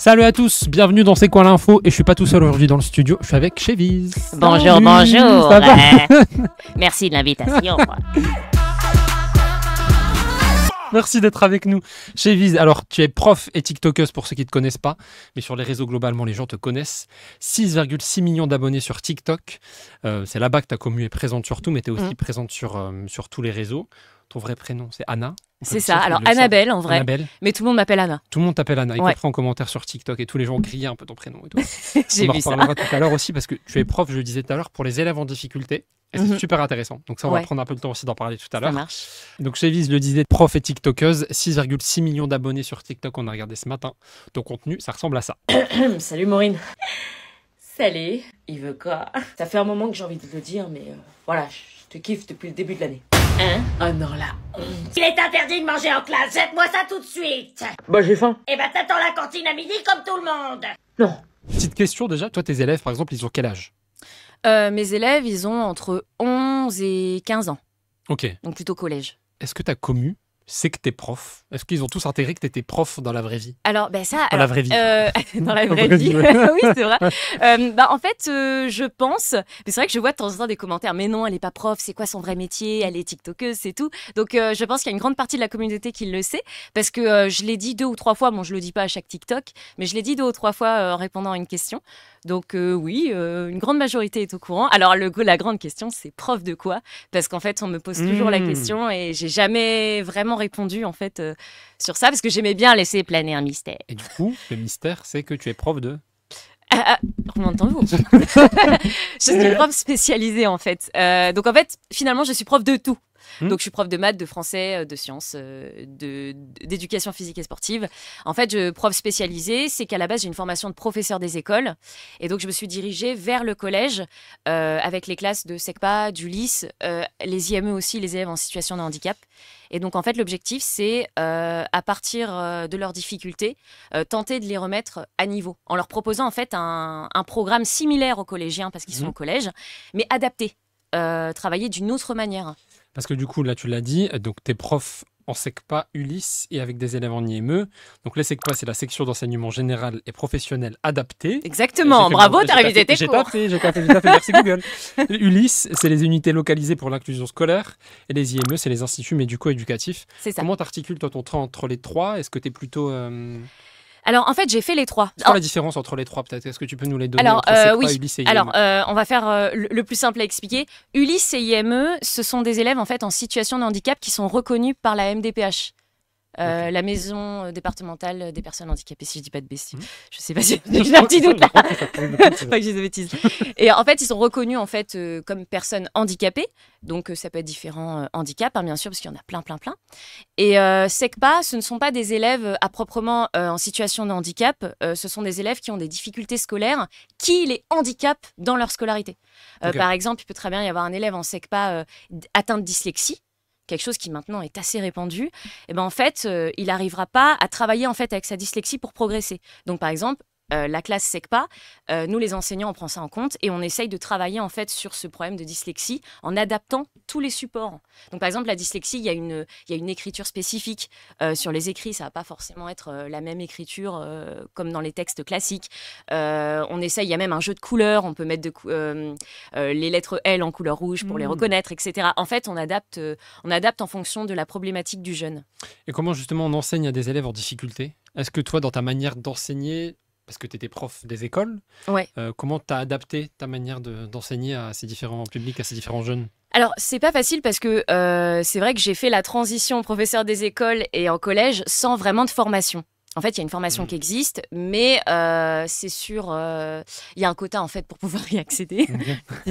Salut à tous, bienvenue dans C'est quoi l'info Et je suis pas tout seul aujourd'hui dans le studio, je suis avec Cheviz. Bonjour, bonjour. merci de l'invitation. Merci d'être avec nous chez Alors, tu es prof et TikTokeuse pour ceux qui ne te connaissent pas, mais sur les réseaux globalement, les gens te connaissent. 6,6 millions d'abonnés sur TikTok. Euh, c'est là-bas que ta commu est présente surtout, mais tu es aussi mm. présente sur, euh, sur tous les réseaux ton vrai prénom, c'est Anna. C'est euh, ça. Alors Annabelle en vrai. Mais tout le monde m'appelle Anna. Tout le monde t'appelle Anna, y ouais. compris en commentaire sur TikTok et tous les gens crient un peu ton prénom. Et tout. On en tout à l'heure aussi parce que tu es prof, je le disais tout à l'heure, pour les élèves en difficulté. c'est mhm. super intéressant. Donc ça, on va prendre un peu le temps aussi d'en parler tout à l'heure. Ça marche. Donc vise le disait, prof et TikTokeuse, 6,6 millions d'abonnés sur TikTok, on a regardé ce matin. Ton contenu, ça ressemble à ça. Salut Maureen. Salut. Il veut quoi Ça fait un moment que j'ai envie de le dire, mais euh, voilà, je te kiffe depuis le début de l'année. Hein Oh non, là Il est interdit de manger en classe, jette-moi ça tout de suite. Bah j'ai faim. Eh ben t'attends la cantine à midi comme tout le monde. Non. Petite question déjà, toi tes élèves par exemple, ils ont quel âge euh, Mes élèves, ils ont entre 11 et 15 ans. Ok. Donc plutôt collège. Est-ce que t'as commu c'est que t'es prof Est-ce qu'ils ont tous intégré que t'étais prof dans la vraie vie Alors, ben ça. Dans la vraie vie. Euh, dans la vraie vie. oui, c'est vrai. Euh, ben, en fait, euh, je pense. c'est vrai que je vois de temps en temps des commentaires. Mais non, elle n'est pas prof. C'est quoi son vrai métier Elle est TikTokeuse, c'est tout. Donc, je pense qu'il y a une grande partie de la communauté qui le sait. Parce que je l'ai dit deux ou trois fois. Bon, je le dis pas à chaque TikTok, mais je l'ai dit deux ou trois fois en répondant à une question. Donc euh, oui, euh, une grande majorité est au courant. Alors le, la grande question, c'est prof de quoi Parce qu'en fait, on me pose toujours la mmh. question et j'ai jamais vraiment répondu en fait euh, sur ça parce que j'aimais bien laisser planer un mystère. Et du coup, le mystère, c'est que tu es prof de ah, ah vous Je suis prof spécialisée en fait. donc en fait, finalement, je suis prof de tout. Hmm. Donc, je suis prof de maths, de français, euh, de sciences, euh, d'éducation physique et sportive. En fait, je, prof spécialisée, c'est qu'à la base, j'ai une formation de professeur des écoles. Et donc, je me suis dirigée vers le collège euh, avec les classes de SECPA, du LIS, les IME aussi, les élèves en situation de handicap. Et donc, en fait, l'objectif, c'est à partir de leurs difficultés, tenter de les remettre à niveau, en leur proposant en fait un, programme similaire aux collégiens parce qu'ils sont mhm. au collège, mais adapté, euh, travailler d'une autre manière. Parce que du coup, là, tu l'as dit, donc tes profs en SECPA, Ulysse et avec des élèves en IME. Donc les SECPA, c'est la section d'enseignement général et professionnel adaptée. Exactement, bravo, T'as révisé tes cours. J'ai fait, j'ai merci Google. Ulysse, c'est les unités localisées pour l'inclusion scolaire et les IME, c'est les instituts médico-éducatifs. Comment t'articules toi ton train entre les trois Est-ce que tu es plutôt... Euh, alors en fait, j'ai fait les trois. C'est quoi la différence entre les trois peut-être Est-ce que tu peux nous les donner Alors euh, oui. Euh, on va faire euh, le plus simple à expliquer. Ulysse et IME, ce sont des élèves en fait en situation de handicap qui sont reconnus par la MDPH. Euh, la maison euh, départementale des personnes handicapées, si je dis pas de bêtises. Mmh. Je sais pas si j'ai un petit doute là. pas que j'ai des bêtises. Et en fait, ils sont reconnus en fait euh, comme personnes handicapées. Donc, ça peut être différents handicaps, hein, bien sûr, parce qu'il y en a plein, plein, plein. Et SECPA, ce ne sont pas des élèves à proprement en situation de handicap. ce sont des élèves qui ont des difficultés scolaires qui les handicapent dans leur scolarité. Par exemple, il peut très bien y avoir un élève en SECPA atteint de dyslexie quelque chose qui maintenant est assez répandu, et eh ben en fait, euh, il n'arrivera pas à travailler en fait avec sa dyslexie pour progresser. Donc par exemple, euh, la classe SECPA, pas, euh, nous les enseignants, on prend ça en compte et on essaye de travailler en fait sur ce problème de dyslexie en adaptant tous les supports. Donc par exemple, la dyslexie, il y a une, écriture spécifique euh, sur les écrits, ça va pas forcément être la même écriture comme dans les textes classiques. on essaye, il y a même un jeu de couleurs, on peut mettre les lettres L en couleur rouge pour les hmm. reconnaître, etc. En fait, on adapte, on adapte en fonction de la problématique du jeune. Et comment justement on enseigne à des élèves en difficulté Est-ce que toi, dans ta manière d'enseigner, parce que tu étais prof des écoles. Ouais. Euh, comment tu as adapté ta manière d'enseigner à ces différents publics, à ces différents jeunes alors, c'est pas facile parce que euh, c'est vrai que j'ai fait la transition professeur des écoles et en collège sans vraiment de formation. En fait, il y a une formation mm. qui existe, mais euh, c'est sûr, il y a un quota en fait pour pouvoir y accéder.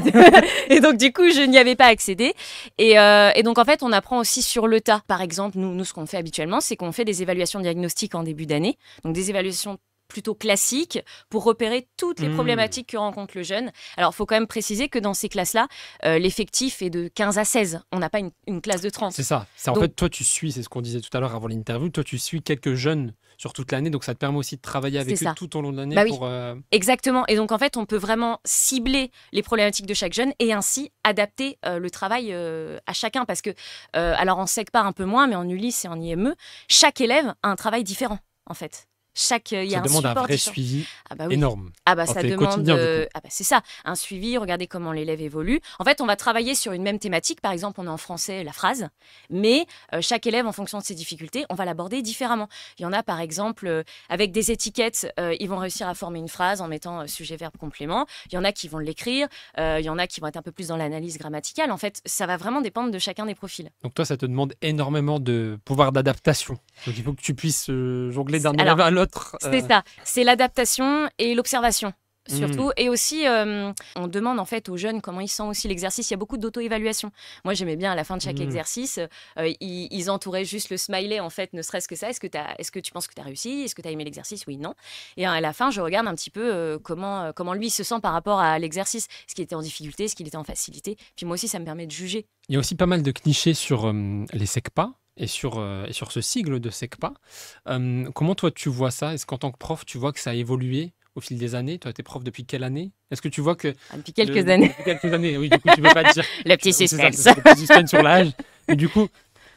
et donc, du coup, je n'y avais pas accédé. Et, et, donc, en fait, on apprend aussi sur le tas. Par exemple, nous, nous ce qu'on fait habituellement, c'est qu'on fait des évaluations diagnostiques en début d'année. Donc, des évaluations plutôt classique, pour repérer toutes les mmh. problématiques que rencontre le jeune. Alors, il faut quand même préciser que dans ces classes-là, euh, l'effectif est de 15 à 16. On n'a pas une, classe de 30. C'est ça. En fait, toi, tu suis, c'est ce qu'on disait tout à l'heure avant l'interview, toi, tu suis quelques jeunes sur toute l'année, donc ça te permet aussi de travailler avec eux tout au long de l'année. Bah euh, Exactement. Et donc, en fait, on peut vraiment cibler les problématiques de chaque jeune et ainsi adapter euh, le travail à chacun. Parce que, alors, en pas un peu moins, mais en ULIS et en IME, chaque élève a un travail différent, en fait. Euh, ça un demande un vrai suivi ah, bah énorme. Ah bah ça demande euh, ah bah c'est ça, un suivi, Regardez comment l'élève évolue. En fait, on va travailler sur une même thématique, par exemple, on a en français la phrase, mais euh, chaque élève en fonction de ses difficultés, on va l'aborder différemment. Il y en a par exemple avec des étiquettes, ils vont réussir à former une phrase en mettant sujet verbe complément, il y en a qui vont l'écrire, il y en a qui vont être un peu plus dans l'analyse grammaticale. En fait, ça va vraiment dépendre de chacun des profils. Donc toi ça te demande énormément de pouvoir d'adaptation. Donc il faut que tu puisses jongler d'un élève à l'autre c'est euh, ça, c'est l'adaptation et l'observation hmm. surtout. Et aussi, euh, on demande en fait aux jeunes comment ils sentent aussi l'exercice. Il y a beaucoup d'auto-évaluation. Moi, j'aimais bien à la fin de chaque hmm. exercice, euh, ils, entouraient juste le smiley, en fait, ne serait-ce que ça. Est-ce que, est que tu penses que tu as réussi Est-ce que tu as aimé l'exercice Oui, non. Et à la fin, je regarde un petit peu comment, comment lui se sent par rapport à l'exercice. ce qui était en difficulté ce qu'il était en facilité Puis moi aussi, ça me permet de juger. Il y a aussi pas mal de clichés sur les secpas et sur, euh, et sur ce sigle de SECPA. Euh, comment toi tu vois ça Est-ce qu'en tant que prof, tu vois que ça a évolué au fil des années Toi, tu es prof depuis quelle année Est-ce que tu vois que. Ah, depuis quelques années. Depuis quelques années, oui, du coup, tu peux pas dire. le petit suspense. le petit sur l'âge. Et du coup,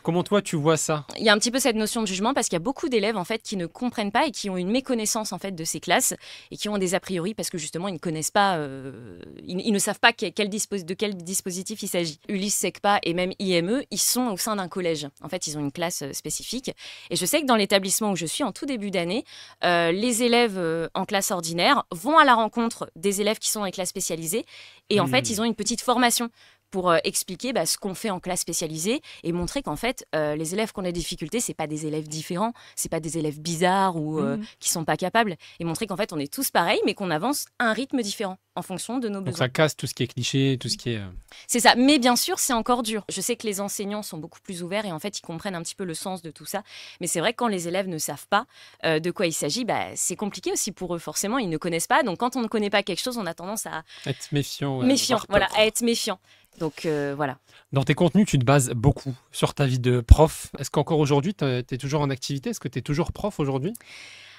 Comment toi tu vois ça Il y a un petit peu cette notion de jugement parce qu'il y a beaucoup d'élèves en fait qui ne comprennent pas et qui ont une méconnaissance en fait de ces classes et qui ont des a priori parce que justement ils ne connaissent pas, euh, ils, ne savent pas quel de quel dispositif il s'agit. Ulysse Secpa et même IME, ils sont au sein d'un collège. En fait, ils ont une classe euh, spécifique. Et je sais que dans l'établissement où je suis en tout début d'année, euh, les élèves en classe ordinaire vont à la rencontre des élèves qui sont en classe spécialisée et en fait hmm. ils ont une petite formation pour euh, expliquer bah, ce qu'on fait en classe spécialisée et montrer qu'en fait, euh, les élèves qu'on a des difficultés, c'est pas des élèves différents, c'est pas des élèves bizarres ou qui euh, ne mhm. qui sont pas capables, et montrer qu'en fait, on est tous pareils, mais qu'on avance à un rythme différent en fonction de nos besoins. Donc ça casse tout ce qui est cliché, tout ce qui est... C'est ça, mais bien sûr, c'est encore dur. Je sais que les enseignants sont beaucoup plus ouverts et en fait, ils comprennent un petit peu le sens de tout ça, mais c'est vrai que quand les élèves ne savent pas de quoi il s'agit, bah, c'est compliqué aussi pour eux, forcément, ils ne connaissent pas. Donc quand on ne connaît pas quelque chose, on a tendance à... Être méfiant. méfiant, voilà, à être méfiant. Donc euh, voilà. Dans tes contenus, tu te bases beaucoup sur ta vie de prof. Est-ce qu'encore aujourd'hui, tu es toujours en activité Est-ce que tu es toujours prof aujourd'hui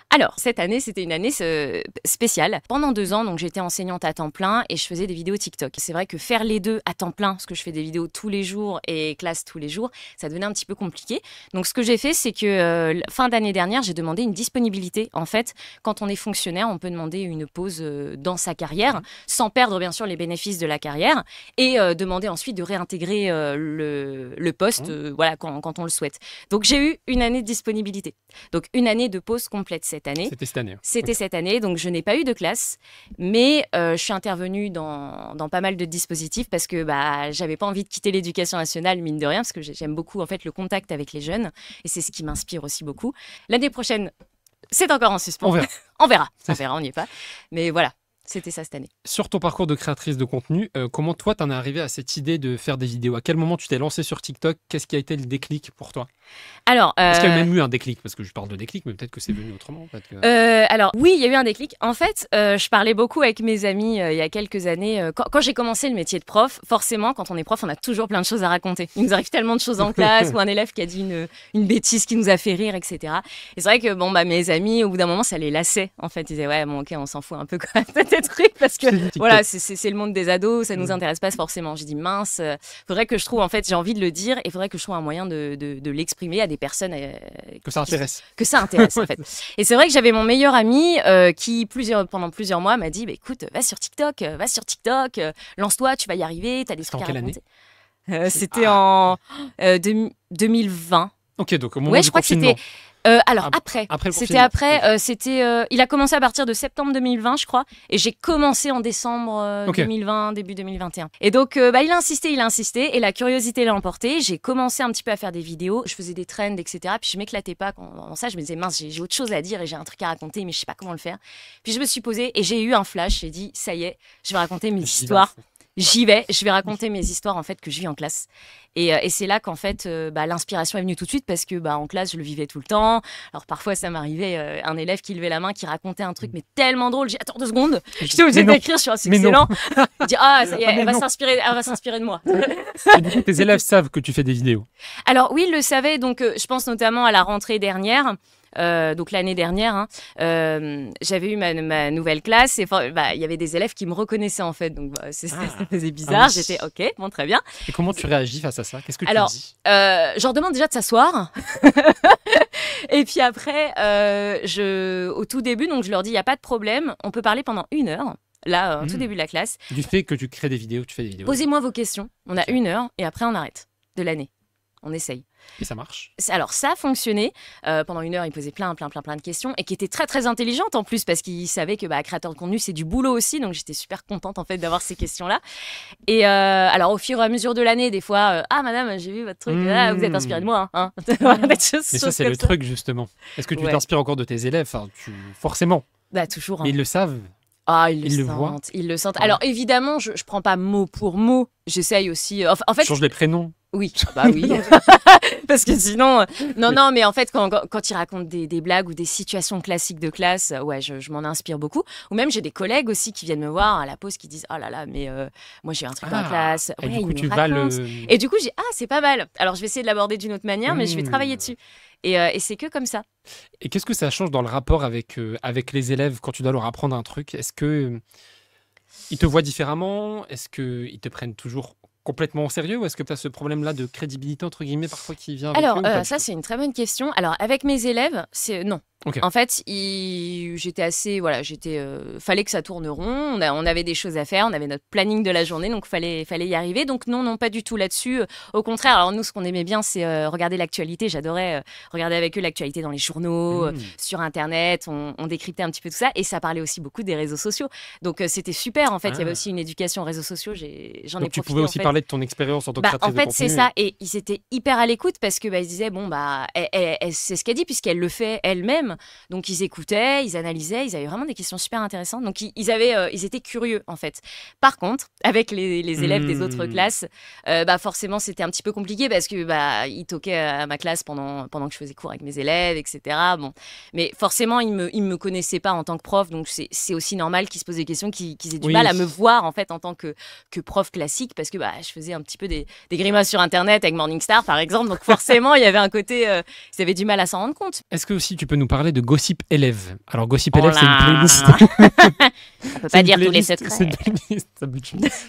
alors, cette année, c'était une année spéciale. Pendant deux ans, donc j'étais enseignante à temps plein et je faisais des vidéos TikTok. C'est vrai que faire les deux à temps plein, parce que je fais des vidéos tous les jours et classe tous les jours, ça devenait un petit peu compliqué. Donc, ce que j'ai fait, c'est que euh, fin d'année dernière, j'ai demandé une disponibilité. En fait, quand on est fonctionnaire, on peut demander une pause euh, dans sa carrière, sans perdre bien sûr les bénéfices de la carrière, et euh, demander ensuite de réintégrer le, poste, mmh. voilà, quand on le souhaite. Donc, j'ai eu une année de disponibilité. Donc, une année de pause complète année. C'était cette année. Hein. C'était cette année, donc je n'ai pas eu de classe, mais euh, je suis intervenue dans, pas mal de dispositifs parce que bah, j'avais pas envie de quitter l'éducation nationale, mine de rien, parce que j'aime beaucoup en fait le contact avec les jeunes et c'est ce qui m'inspire aussi beaucoup. L'année prochaine, c'est encore en suspens. On verra. on verra, on, verra, on n'y est pas. Mais voilà, c'était ça cette année. Sur ton parcours de créatrice de contenu, euh, comment toi t'en es arrivé à cette idée de faire des vidéos À quel moment tu t'es lancée sur TikTok Qu'est-ce qui a été le déclic pour toi Alors, est-ce euh, qu'il y a même eu un déclic Parce que je parle de déclic, mais peut-être que c'est venu autrement. Euh, alors oui, il y a eu un déclic. En fait, je parlais beaucoup avec mes amis il y a quelques années. quand, j'ai commencé le métier de prof, forcément, quand on est prof, on a toujours plein de choses à raconter. Il nous arrive tellement de choses en classe ou un élève qui a dit une, une bêtise qui nous a fait rire, etc. Et c'est vrai que bon bah mes amis, au bout d'un moment, ça les lassait. En fait, ils disaient ouais bon ok, on s'en fout un peu quoi. truc parce que voilà, c'est le monde des ados, ça nous mm. intéresse pas forcément. J'ai dit mince, euh, faudrait que je trouve en fait, j'ai envie de le dire et faudrait que je trouve un moyen de, de, l'exprimer à des personnes euh, que ça intéresse. que ça intéresse en fait. Et c'est vrai que j'avais mon meilleur ami euh, qui plusieurs pendant plusieurs mois m'a dit bah, écoute, va sur TikTok, va sur TikTok, lance-toi, tu vas y arriver, t'as des trucs en quelle année C'était ah. en 2020. Ok, donc au moment je crois que c'était euh, alors après, c'était après, euh, c'était, euh, il a commencé à partir de septembre 2020, je crois, et j'ai commencé en décembre 2020, début 2021. Et donc, bah, il a insisté, il a insisté, et la curiosité l'a emporté. J'ai commencé un petit peu à faire des vidéos, je faisais des trends, etc. Puis je m'éclatais pas quand, ça, je me disais mince, j'ai autre chose à dire et j'ai un truc à raconter, mais je sais pas comment le faire. Puis je me suis posée et j'ai eu un flash, j'ai dit ça y est, je vais raconter mes histoires j'y vais, je vais raconter mes histoires en fait que je vis en classe. Et, euh, et c'est là qu'en fait euh, bah, l'inspiration est venue tout de suite parce que bah, en classe je le vivais tout le temps. Alors parfois ça m'arrivait euh, un élève qui levait la main, qui racontait un truc mm. mais tellement drôle, j'ai attends deux secondes, j'étais obligée d'écrire, je un excellent. Dire ah elle va s'inspirer, elle va s'inspirer de moi. et du coup tes élèves savent que tu fais des vidéos. Alors oui, ils le savaient donc je pense notamment à la rentrée dernière. Euh, donc l'année dernière, hein, euh, j'avais eu ma, nouvelle classe et bah, il y avait des élèves qui me reconnaissaient en fait, donc bah, ah. ah bizarre. J'étais ok, bon, très bien. Et comment tu réagis face à ça Qu'est-ce que Alors, tu dis euh, J'en demande déjà de s'asseoir. et puis après, euh, au tout début, donc je leur dis il n'y a pas de problème, on peut parler pendant une heure là, au tout hmm. début de la classe. Du fait que tu crées des vidéos, tu fais des vidéos. Posez-moi vos questions. On a une heure et après on arrête de l'année. On essaye. Et ça marche Alors ça a fonctionné. Euh, pendant une heure, il posait plein, plein, plein, plein de questions et qui était très, très intelligente en plus parce qu'il savait que bah, créateur de contenu, c'est du boulot aussi. Donc j'étais super contente en fait d'avoir ces questions-là. Et euh, alors au fur et à mesure de l'année, des fois, euh, ah madame, j'ai vu votre truc, ah, vous êtes inspirée de moi. Hein, Mais ça, c'est le truc justement. Est-ce que tu t'inspires encore de tes élèves Forcément. Bah toujours. Hein. Ils le savent. Ah, ils, le, sentent, Ils le sentent. Alors évidemment, je ne prends pas mot pour mot j'essaye aussi. Euh, en fait, change les prénoms. Oui, ah bah oui, parce que sinon, euh, non, non, mais en fait, quand, quand ils racontent des, blagues ou des situations classiques de classe, euh, ouais, je, m'en inspire beaucoup. Ou même, j'ai des collègues aussi qui viennent me voir à la pause qui disent, oh là là, mais moi j'ai un truc en ah. classe. et, du coup, tu vas et du coup, j'ai, ah, c'est pas mal. Alors, je vais essayer de l'aborder d'une autre manière, mais je vais travailler mmh. dessus. Et, et c'est que comme ça. Et qu'est-ce que ça change dans le rapport avec, avec les élèves quand tu dois leur apprendre un truc Est-ce que ils te voient différemment Est-ce qu'ils te prennent toujours complètement au sérieux ou est-ce que tu as ce problème-là de crédibilité, entre guillemets, parfois qui vient avec Alors, euh, ça, c'est une très bonne question. Alors, avec mes élèves, c'est non. En fait, j'étais assez, voilà, j'étais, euh, fallait que ça tourne rond. On, avait des choses à faire, on avait notre planning de la journée, donc fallait, fallait y arriver. Donc non, non, pas du tout là-dessus. Au contraire, alors nous, ce qu'on aimait bien, c'est euh, regarder l'actualité. J'adorais euh, regarder avec eux l'actualité dans les journaux, mmh. sur Internet. On... décryptait un petit peu tout ça, et ça parlait aussi beaucoup des réseaux sociaux. Donc c'était super. En fait, il y avait ah. aussi une éducation aux réseaux sociaux. J'en ai, ai, Tu pouvais aussi parler de ton expérience en tant que bah, En fait, c'est ça. Et ils étaient hyper à l'écoute parce que bah, ils disaient bon bah, c'est ce qu'elle dit puisqu'elle le fait elle-même. Donc ils écoutaient, ils analysaient, ils avaient vraiment des questions super intéressantes. Donc ils, avaient, euh, ils étaient curieux en fait. Par contre, avec les, élèves des autres mmh. classes, euh, bah forcément c'était un petit peu compliqué parce que bah toquaient à ma classe pendant pendant que je faisais cours avec mes élèves, etc. Bon, mais forcément ils me me connaissaient pas en tant que prof, donc c'est aussi normal qu'ils se posent des questions, qu'ils aient du mal à me voir en fait en tant que que prof classique parce que bah je faisais un petit peu des, grimaces sur internet avec Morningstar par exemple, donc forcément il y avait un côté euh, ils avaient du mal à s'en rendre compte. Est-ce que aussi tu peux nous parler de Gossip Élève. Alors, Gossip Élève, oh c'est une playlist. dire tous les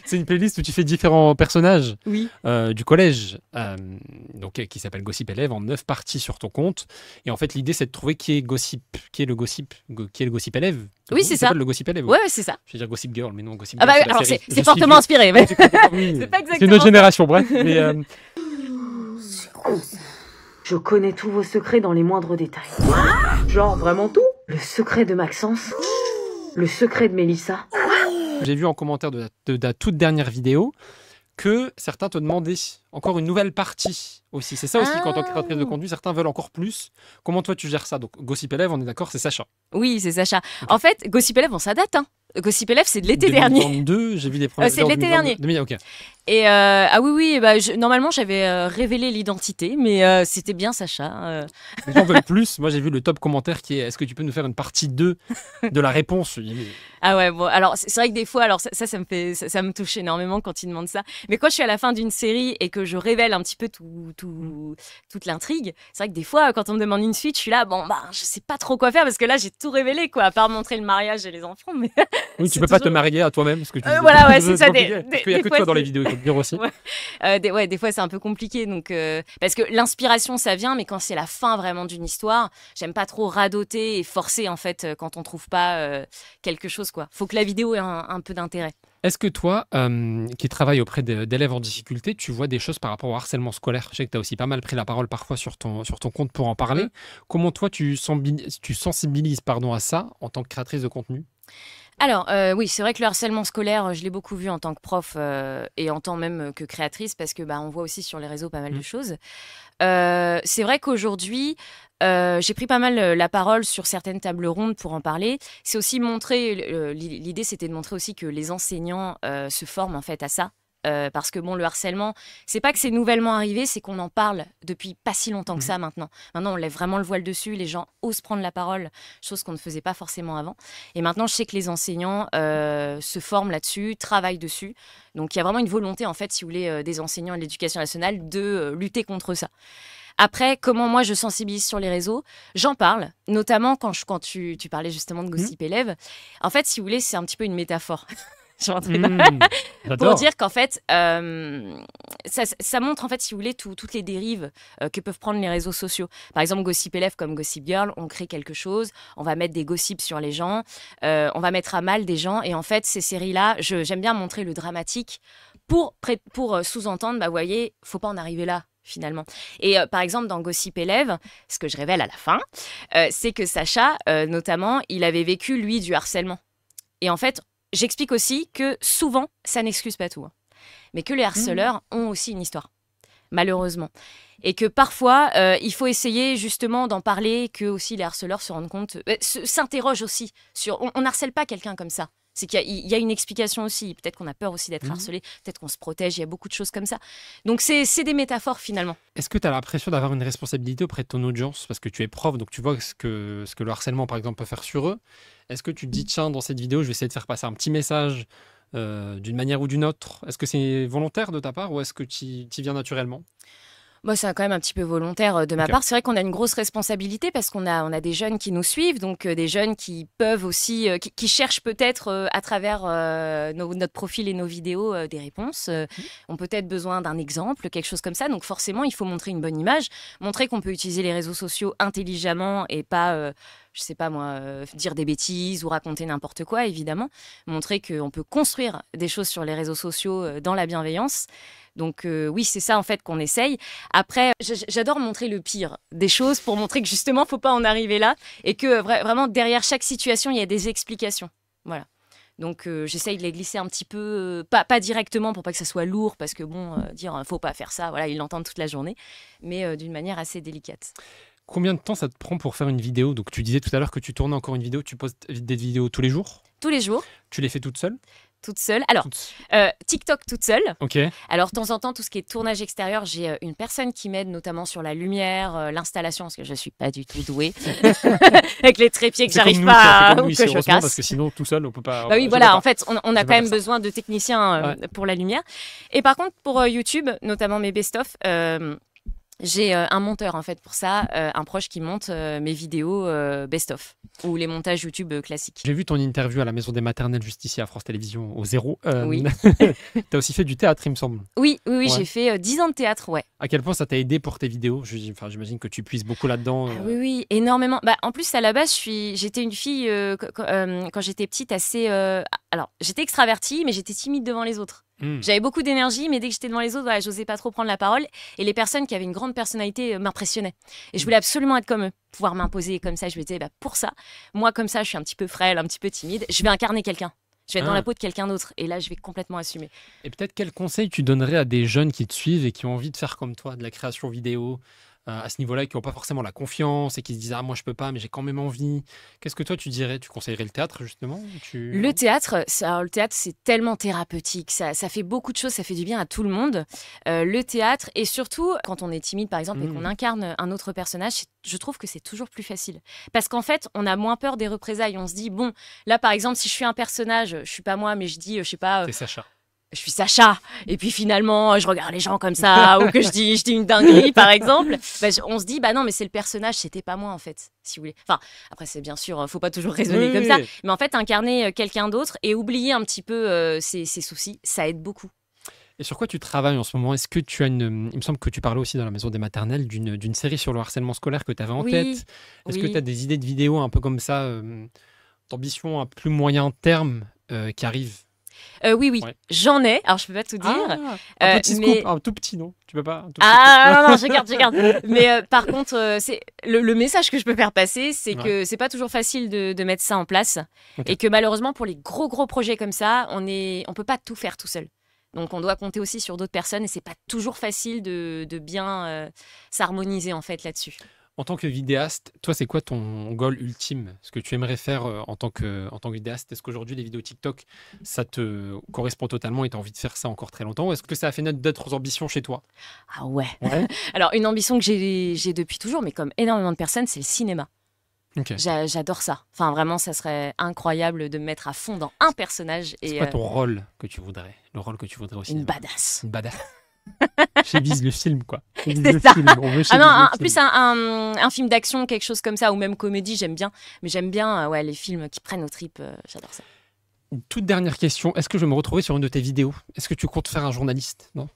C'est une, playlist, où tu fais différents personnages euh, du collège, euh, donc, qui s'appelle Gossip Élève, en neuf parties sur ton compte. Et en fait, l'idée, c'est de trouver qui est Gossip, qui est le Gossip, qui est le Gossip Élève. Oui, c'est ça. Le Gossip Ouais, c'est ça. Je veux dire Gossip Girl, mais non, Gossip ah bah alors, c'est fortement inspiré. c'est une autre génération, bref. Mais, euh, je connais tous vos secrets dans les moindres détails. Genre vraiment tout Le secret de Maxence Le secret de Mélissa J'ai vu en commentaire de la, toute dernière vidéo que certains te demandaient encore une nouvelle partie aussi. C'est ça aussi quand on tant que créatrice de ah. contenu, certains veulent encore plus. Comment toi tu gères ça Donc Gossip Élève, on est d'accord, c'est Sacha. Oui, c'est Sacha. En fait, Gossip Élève, on s'adapte. Hein. Gossip Élève, c'est de l'été dernier. 2022, j'ai vu des premiers. Euh, c'est de l'été dernier. ok. Et euh, ah oui, oui, bah, normalement j'avais euh, révélé l'identité, mais euh, c'était bien Sacha. Hein, les gens plus. Moi j'ai vu le top commentaire qui est Est-ce que tu peux nous faire une partie 2 de la réponse Ah ouais, bon, alors c'est vrai que des fois, alors ça, ça, me fait, ça, me touche énormément quand ils demandent ça. Mais quand je suis à la fin d'une série et que je révèle un petit peu tout, tout toute l'intrigue, c'est vrai que des fois, quand on me demande une suite, je suis là, bon, bah, je sais pas trop quoi faire parce que là j'ai tout révélé, quoi, à part montrer le mariage et les enfants. Mais oui, tu peux pas te marier à toi-même, parce que Voilà, ouais, c'est ça. Des, des, parce qu'il n'y a que toi dans les vidéos aussi. Euh, des, fois c'est un peu compliqué. Donc, euh, parce que l'inspiration, ça vient, mais quand c'est la fin vraiment d'une histoire, j'aime pas trop radoter et forcer en fait euh, quand on trouve pas quelque chose. Quoi. Faut que la vidéo ait un, peu d'intérêt. Est-ce que toi, qui travailles auprès d'élèves en difficulté, tu vois des choses par rapport au harcèlement scolaire Je sais que tu as aussi pas mal pris la parole parfois sur ton, compte pour en parler. Mmh. Comment toi, tu, tu sensibilises pardon, à ça en tant que créatrice de contenu alors euh, oui, c'est vrai que le harcèlement scolaire, je l'ai beaucoup vu en tant que prof euh, et en tant même que créatrice parce que bah, on voit aussi sur les réseaux pas mal de mmh. choses. Euh, c'est vrai qu'aujourd'hui, j'ai pris pas mal la parole sur certaines tables rondes pour en parler. C'est aussi montrer l'idée, c'était de montrer aussi que les enseignants se forment en fait à ça euh, parce que bon, le harcèlement, c'est pas que c'est nouvellement arrivé, c'est qu'on en parle depuis pas si longtemps que mmh. ça maintenant. Maintenant, on lève vraiment le voile dessus, les gens osent prendre la parole, chose qu'on ne faisait pas forcément avant. Et maintenant, je sais que les enseignants euh, se forment là-dessus, travaillent dessus. Donc, il y a vraiment une volonté, en fait, si vous voulez, euh, des enseignants de l'éducation nationale de lutter contre ça. Après, comment moi je sensibilise sur les réseaux J'en parle, notamment quand, tu, parlais justement de mmh. Gossip Élève. En fait, si vous voulez, c'est un petit peu une métaphore. Mmh. pour dire qu'en fait, euh, ça, montre en fait, si vous voulez, toutes les dérives euh, que peuvent prendre les réseaux sociaux. Par exemple, Gossip Élève comme Gossip Girl, on crée quelque chose, on va mettre des gossips sur les gens, euh, on va mettre à mal des gens. Et en fait, ces séries-là, j'aime bien montrer le dramatique pour, pour sous-entendre, bah, vous voyez, faut pas en arriver là finalement. Et par exemple, dans Gossip Élève, ce que je révèle à la fin, c'est que Sacha, notamment, il avait vécu, lui, du harcèlement. Et en fait, J'explique aussi que souvent, ça n'excuse pas tout. Hein. Mais que les harceleurs mmh. ont aussi une histoire, malheureusement. Et que parfois, euh, il faut essayer justement d'en parler, que aussi les harceleurs se rendent compte, euh, s'interrogent aussi sur. On, on harcèle pas quelqu'un comme ça. C'est qu'il y, a une explication aussi. Peut-être qu'on a peur aussi d'être mhm. harcelé, peut-être qu'on se protège, il y a beaucoup de choses comme ça. Donc c'est des métaphores finalement. Est-ce que tu as l'impression d'avoir une responsabilité auprès de ton audience Parce que tu es prof, donc tu vois ce que, ce que le harcèlement par exemple peut faire sur eux. Est-ce que tu te dis, mhm. tiens, dans cette vidéo, je vais essayer de faire passer un petit message euh, d'une manière ou d'une autre Est-ce que c'est volontaire de ta part ou est-ce que tu y viens naturellement moi, c'est quand même un petit peu volontaire euh, de ma part. C'est vrai qu'on a une grosse responsabilité parce qu'on a, on a des jeunes qui nous suivent, donc euh, des jeunes qui peuvent aussi, euh, qui, cherchent peut-être à travers notre profil et nos vidéos des réponses, mhm. On peut-être besoin d'un exemple, quelque chose comme ça. Donc forcément, il faut montrer une bonne image, montrer qu'on peut utiliser les réseaux sociaux intelligemment et pas je sais pas moi, dire des bêtises ou raconter n'importe quoi, évidemment. Montrer qu'on peut construire des choses sur les réseaux sociaux dans la bienveillance. Donc euh, oui, c'est ça en fait qu'on essaye. Après, j'adore montrer le pire des choses pour montrer que justement, il ne faut pas en arriver là et que euh, vraiment derrière chaque situation, il y a des explications. Voilà. Donc euh, j'essaye de les glisser un petit peu, pas, directement pour pas que ça soit lourd, parce que bon, dire ne faut pas faire ça, voilà, ils l'entendent toute la journée, mais d'une manière assez délicate. Combien de temps ça te prend pour faire une vidéo Donc tu disais tout à l'heure que tu tournais encore une vidéo, tu poses des vidéos tous les jours Tous les jours. Tu les fais toute seules toute seule. Alors, euh, TikTok toute seule. Ok. Alors, de temps en temps, tout ce qui est tournage extérieur, j'ai euh, une personne qui m'aide notamment sur la lumière, euh, l'installation, parce que je ne suis pas du tout douée avec les trépieds que j'arrive pas à, ou Parce que sinon, tout seul, on peut pas. Bah oui, voilà. En fait, on, a quand même besoin de techniciens pour la lumière. Et par contre, pour YouTube, notamment mes best-of. J'ai euh, un monteur en fait pour ça, euh, un proche qui monte euh, mes vidéos best-of ou les montages YouTube classiques. J'ai vu ton interview à la Maison des Maternelles juste ici à France Télévisions au zéro. Oui. tu as aussi fait du théâtre, il me semble. Oui, oui, j'ai fait 10 ans de théâtre, ouais. À quel point ça t'a aidé pour tes vidéos enfin, J'imagine que tu puisses beaucoup là-dedans. Ah oui, oui, énormément. Bah, en plus, à la base, j'étais une fille, quand j'étais petite, assez... alors, j'étais extravertie, mais j'étais timide devant les autres. Hmm. J'avais beaucoup d'énergie, mais dès que j'étais devant les autres, je j'osais pas trop prendre la parole. Et les personnes qui avaient une grande personnalité euh, m'impressionnaient. Et je hmm. voulais absolument être comme eux, pouvoir m'imposer comme ça. Je me disais, bah, pour ça, moi comme ça, je suis un petit peu frêle, un petit peu timide, je vais incarner quelqu'un. Je vais être dans ah. la peau de quelqu'un d'autre et là je vais complètement assumer. Et peut-être quel conseil tu donnerais à des jeunes qui te suivent et qui ont envie de faire comme toi, de la création vidéo, euh, à ce niveau-là qui n'ont pas forcément la confiance et qui se disent Ah, moi, je peux pas, mais j'ai quand même envie. Qu'est-ce que toi, tu dirais Tu conseillerais le théâtre, justement Le théâtre, le théâtre, c'est tellement thérapeutique. Ça, fait beaucoup de choses, ça fait du bien à tout le monde. Euh, le théâtre, et surtout, quand on est timide, par exemple, et qu'on mmh. incarne un autre personnage, je trouve que c'est toujours plus facile. Parce qu'en fait, on a moins peur des représailles. On se dit Bon, là, par exemple, si je suis un personnage, je suis pas moi, mais je dis, euh, je sais pas. c'est Sacha je suis Sacha et puis finalement je regarde les gens comme ça ou que je dis je dis une dinguerie par exemple bah, on se dit bah non mais c'est le personnage c'était pas moi en fait si vous voulez enfin après c'est bien sûr hein, faut pas toujours raisonner comme ça mais en fait incarner euh, quelqu'un d'autre et oublier un petit peu euh, ses, soucis ça aide beaucoup et sur quoi tu travailles en ce moment Est-ce que tu as une. Il me semble que tu parlais aussi dans la maison des maternelles d'une série sur le harcèlement scolaire que tu avais en tête. Est-ce que tu as des idées de vidéos un peu comme ça, euh, d'ambition à plus moyen terme qui arrivent euh, oui, oui, j'en ai. Alors, je peux pas tout ah, dire. un euh, un tout petit, non Tu peux pas Ah, non, je garde, je garde. mais euh, par contre, c'est le, message que je peux faire passer, c'est que n'est pas toujours facile de, mettre ça en place. Et que malheureusement, pour les gros, gros projets comme ça, on est... on peut pas tout faire tout seul. Donc, on doit compter aussi sur d'autres personnes et n'est pas toujours facile de, de bien s'harmoniser en fait là-dessus. En tant que vidéaste, toi, c'est quoi ton goal ultime Ce que tu aimerais faire euh, en tant que, en tant que vidéaste Est-ce qu'aujourd'hui, les vidéos TikTok, ça te correspond totalement et tu as envie de faire ça encore très longtemps Ou est-ce que ça a fait naître d'autres ambitions chez toi Ah ouais. Alors, une ambition que j'ai depuis toujours, mais comme énormément de personnes, c'est le cinéma. J'adore ça. Enfin, vraiment, ça serait incroyable de me mettre à fond dans un personnage. C'est quoi euh, ton rôle que tu voudrais Le rôle que tu voudrais aussi Une badass. Une badass. Je vise le film, quoi. plus un, film d'action, quelque chose comme ça, ou même comédie, j'aime bien. Mais j'aime bien euh, ouais, les films qui prennent au trip euh, j'adore ça. Une toute dernière question. Est-ce que je vais me retrouver sur une de tes vidéos Est-ce que tu comptes faire un journaliste Non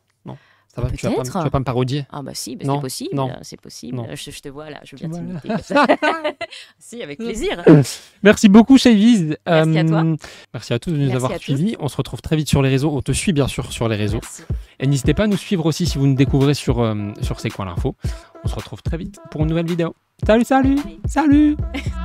ça va, tu vas, pas, vas, pas, me parodier Ah bah si, bah c'est possible, non. c'est possible. Je, te vois là, je si, avec plaisir. Merci beaucoup Shaviz. Merci à toi. Euh, merci à tous de nous avoir suivis. On se retrouve très vite sur les réseaux. On te suit bien sûr sur les réseaux. Et n'hésitez pas à nous suivre aussi si vous nous découvrez sur, euh, sur ces coins l'info. On se retrouve très vite pour une nouvelle vidéo. salut, salut. salut.